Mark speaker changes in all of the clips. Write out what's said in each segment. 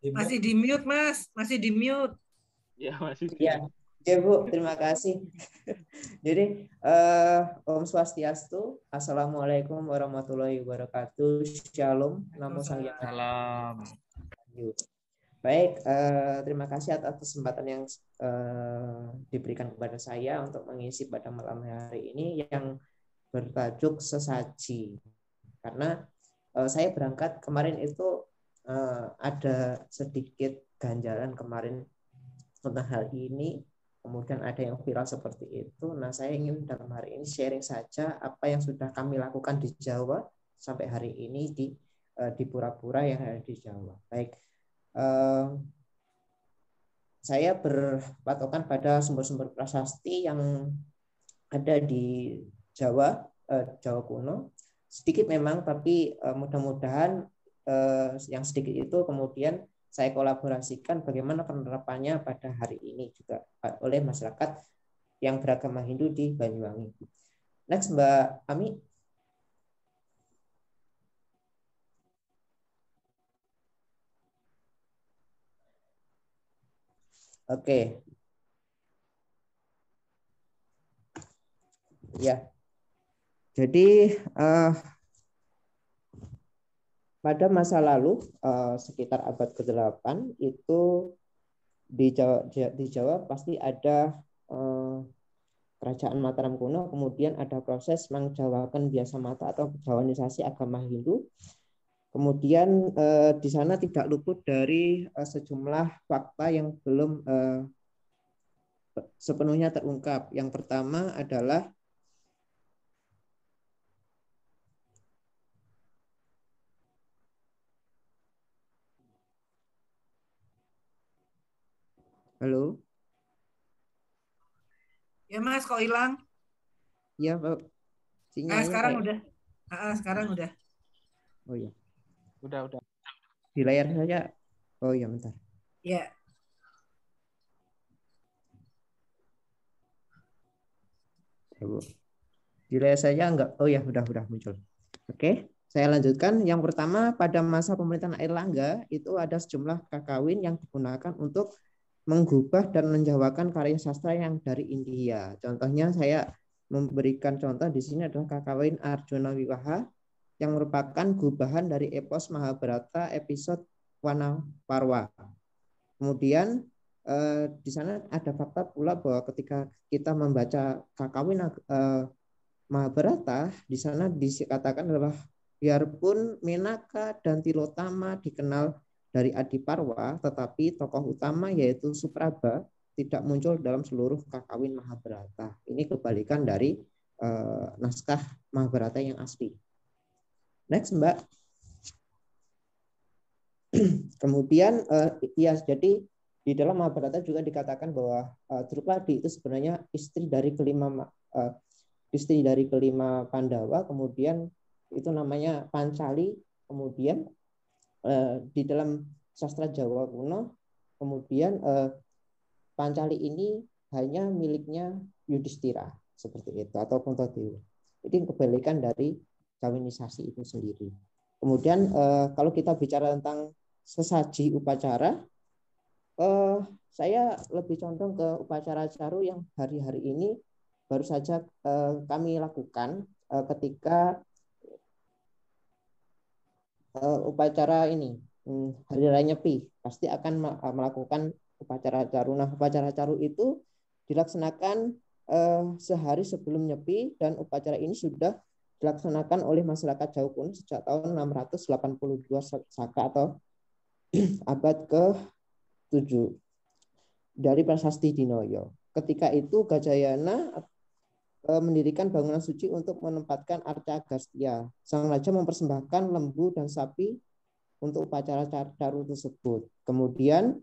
Speaker 1: Masih di mute, Mas. Masih di mute. Ya, masih. ya Ya, Bu. Terima kasih. Jadi, uh, Om Swastiastu. Assalamualaikum warahmatullahi wabarakatuh. Shalom. Namo Sang Salam. Baik, uh, terima kasih atas kesempatan yang uh, diberikan kepada saya untuk mengisi pada malam hari ini yang bertajuk sesaji. Karena uh, saya berangkat kemarin itu uh, ada sedikit ganjaran kemarin tentang hal ini kemudian ada yang viral seperti itu nah saya ingin dalam hari ini sharing saja apa yang sudah kami lakukan di Jawa sampai hari ini di uh, di pura-pura yang ada di Jawa baik uh, saya berpatokan pada sumber-sumber prasasti yang ada di Jawa, Jawa kuno. Sedikit memang, tapi mudah-mudahan Eh, yang sedikit itu kemudian saya kolaborasikan bagaimana penerapannya pada hari ini juga oleh masyarakat yang beragama Hindu di Banyuwangi. Next Mbak Ami. Oke. Okay. Ya. Jadi uh, pada masa lalu, eh, sekitar abad ke-8, itu di Jawa, di Jawa pasti ada eh, kerajaan Mataram kuno, kemudian ada proses mengjawakan biasa mata atau jawanisasi agama Hindu. Kemudian eh, di sana tidak luput dari sejumlah fakta yang belum sepenuhnya terungkap. Yang pertama adalah Halo? Ya Mas, kok hilang? Ya Pak. Sinyal. nah, eh, sekarang kayak... udah. Ah, sekarang udah. Oh iya. Udah, udah. Di layar saja. Oh iya, bentar. Ya. Coba. Di layar saja enggak. Oh iya, udah, udah muncul. Oke. Saya lanjutkan. Yang pertama, pada masa pemerintahan Air Langga itu ada sejumlah kakawin yang digunakan untuk mengubah dan menjawakan karya sastra yang dari India. Contohnya saya memberikan contoh di sini adalah Kakawin Arjuna Wiwaha yang merupakan gubahan dari epos Mahabharata episode Wana Parwa. Kemudian eh, di sana ada fakta pula bahwa ketika kita membaca Kakawin eh, Mahabharata di sana dikatakan adalah biarpun Menaka dan Tilotama dikenal dari Adiparwa, tetapi tokoh utama yaitu Supraba tidak muncul dalam seluruh kakawin Mahabharata. Ini kebalikan dari uh, naskah Mahabharata yang asli. Next, Mbak. Kemudian uh, ya jadi di dalam Mahabharata juga dikatakan bahwa uh, Drupadi itu sebenarnya istri dari kelima uh, istri dari kelima Pandawa, kemudian itu namanya Pancali, kemudian Eh, di dalam sastra Jawa kuno kemudian eh, pancali ini hanya miliknya Yudhistira seperti itu atau itu Jadi kebalikan dari kawinisasi itu sendiri. Kemudian eh, kalau kita bicara tentang sesaji upacara, eh, saya lebih condong ke upacara caru yang hari-hari ini baru saja eh, kami lakukan eh, ketika uh, upacara ini um, hari raya nyepi pasti akan eh, melakukan upacara caru. Nah, upacara caru itu dilaksanakan uh, sehari sebelum nyepi dan upacara ini sudah dilaksanakan oleh masyarakat Jawa kuno sejak tahun 682 Saka atau abad ke-7 dari prasasti Dinoyo. Ketika itu Gajayana Eh, mendirikan bangunan suci untuk menempatkan arca Agastya. Sang raja mempersembahkan lembu dan sapi untuk upacara daru tersebut. Kemudian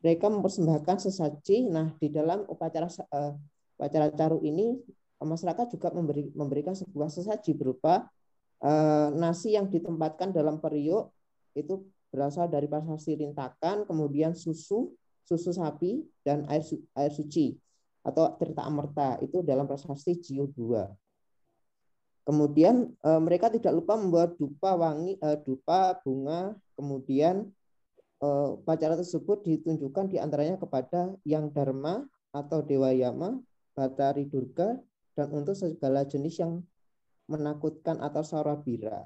Speaker 1: mereka mempersembahkan sesaji. Nah, di dalam upacara uh, upacara caru ini masyarakat juga memberi, memberikan sebuah sesaji berupa uh, nasi yang ditempatkan dalam periuk itu berasal dari pasar sirintakan, kemudian susu, susu sapi dan air air suci atau cerita Amerta itu dalam prasasti Jio 2. Kemudian eh, mereka tidak lupa membuat dupa wangi eh, dupa bunga kemudian eh, upacara tersebut ditunjukkan diantaranya kepada yang dharma atau dewa yama, batari durga dan untuk segala jenis yang menakutkan atau sarabira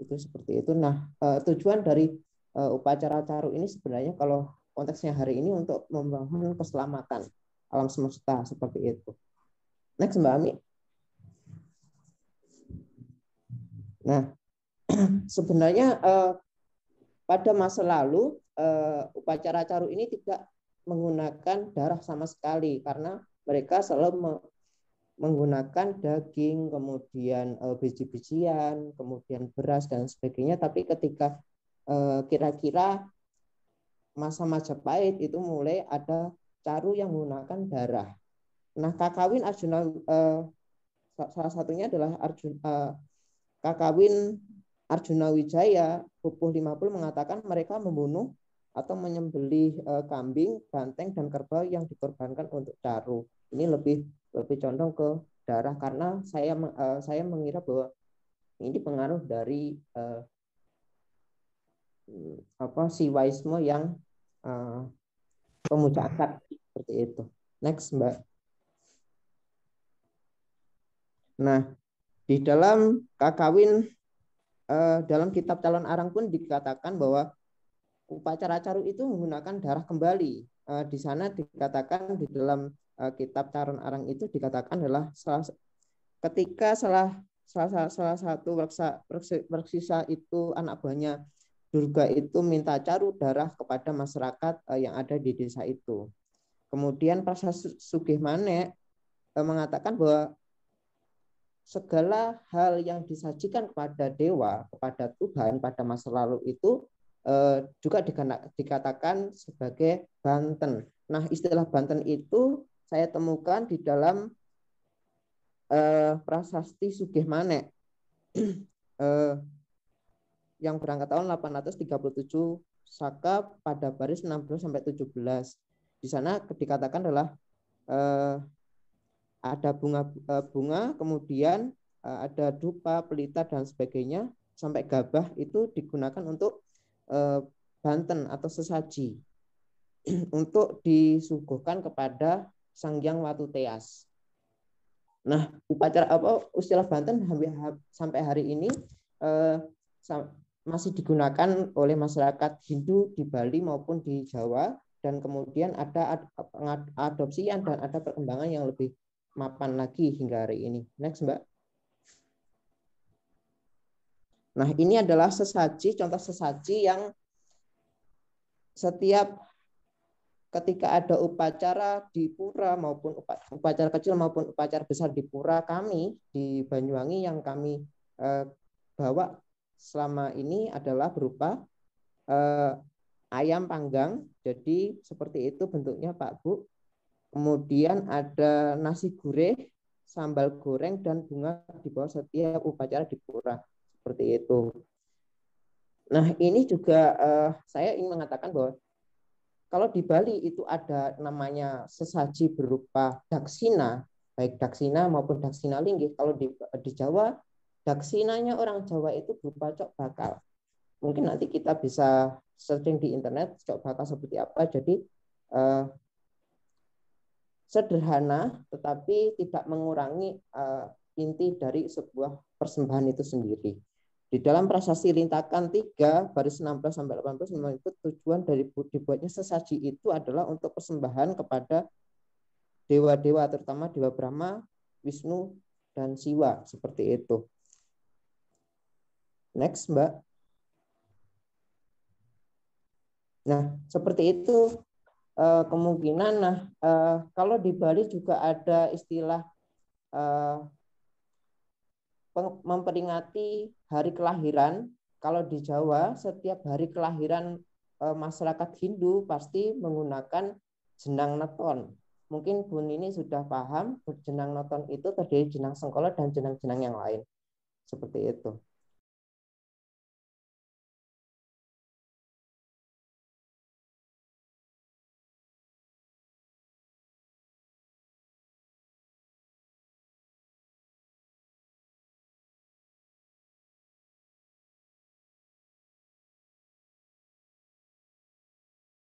Speaker 1: Itu seperti itu. Nah, tujuan dari upacara caru ini sebenarnya kalau konteksnya hari ini untuk membangun keselamatan alam semesta seperti itu. Next Mbak Ami. Nah, sebenarnya eh, pada masa lalu eh, upacara caru ini tidak menggunakan darah sama sekali karena mereka selalu me menggunakan daging, kemudian eh, biji-bijian, kemudian beras dan sebagainya. Tapi ketika eh, kira-kira masa Majapahit itu mulai ada caru yang menggunakan darah. Nah, kakawin Arjuna eh, salah satunya adalah Arjuna eh, kakawin Arjuna Wijaya lima 50 mengatakan mereka membunuh atau menyembelih eh, kambing, banteng dan kerbau yang dikorbankan untuk caru. Ini lebih lebih condong ke darah karena saya eh, saya mengira bahwa ini pengaruh dari eh, hmm, apa siwaisme yang eh, pemucakat seperti itu. Next, Mbak. Nah, di dalam kakawin eh, dalam kitab calon arang pun dikatakan bahwa upacara caru itu menggunakan darah kembali. Eh, di sana dikatakan di dalam eh, kitab calon arang itu dikatakan adalah salah ketika salah salah salah, salah satu perksa, perksisa itu anak buahnya Durga itu minta caru darah kepada masyarakat eh, yang ada di desa itu. Kemudian prasasti Sugih Manek eh, mengatakan bahwa segala hal yang disajikan kepada dewa, kepada Tuhan, pada masa lalu itu eh, juga dikatakan sebagai Banten. Nah, istilah Banten itu saya temukan di dalam prasasti Sugih Manek. yang berangkat tahun 837 Saka pada baris 16 sampai 17. Di sana dikatakan adalah eh, ada bunga eh, bunga kemudian eh, ada dupa, pelita dan sebagainya sampai gabah itu digunakan untuk eh, banten atau sesaji untuk disuguhkan kepada Sang Hyang Watu Teas. Nah, upacara apa istilah Banten sampai hari ini eh, masih digunakan oleh masyarakat Hindu di Bali maupun di Jawa dan kemudian ada adopsi dan ada perkembangan yang lebih mapan lagi hingga hari ini. Next, Mbak. Nah, ini adalah sesaji, contoh sesaji yang setiap ketika ada upacara di pura maupun upacara kecil maupun upacara besar di pura kami di Banyuwangi yang kami eh, bawa selama ini adalah berupa eh, ayam panggang. Jadi seperti itu bentuknya Pak Bu. Kemudian ada nasi gurih, sambal goreng dan bunga di bawah setiap upacara di pura. Seperti itu. Nah, ini juga eh, saya ingin mengatakan bahwa kalau di Bali itu ada namanya sesaji berupa daksina, baik daksina maupun daksina linggih. Kalau di, di Jawa Vaksinanya orang Jawa itu berupa cok bakal. Mungkin nanti kita bisa searching di internet cok bakal seperti apa. Jadi eh, sederhana tetapi tidak mengurangi eh, inti dari sebuah persembahan itu sendiri. Di dalam prasasti lintakan 3 baris 16 sampai 18 menyebut tujuan dari dibuatnya sesaji itu adalah untuk persembahan kepada dewa-dewa terutama dewa Brahma, Wisnu dan Siwa seperti itu. Next, Mbak. Nah, seperti itu uh, kemungkinan. Nah, uh, kalau di Bali juga ada istilah uh, memperingati hari kelahiran. Kalau di Jawa, setiap hari kelahiran uh, masyarakat Hindu pasti menggunakan jenang neton. Mungkin Bun ini sudah paham, jenang neton itu terdiri jenang sengkolo dan jenang-jenang yang lain. Seperti itu.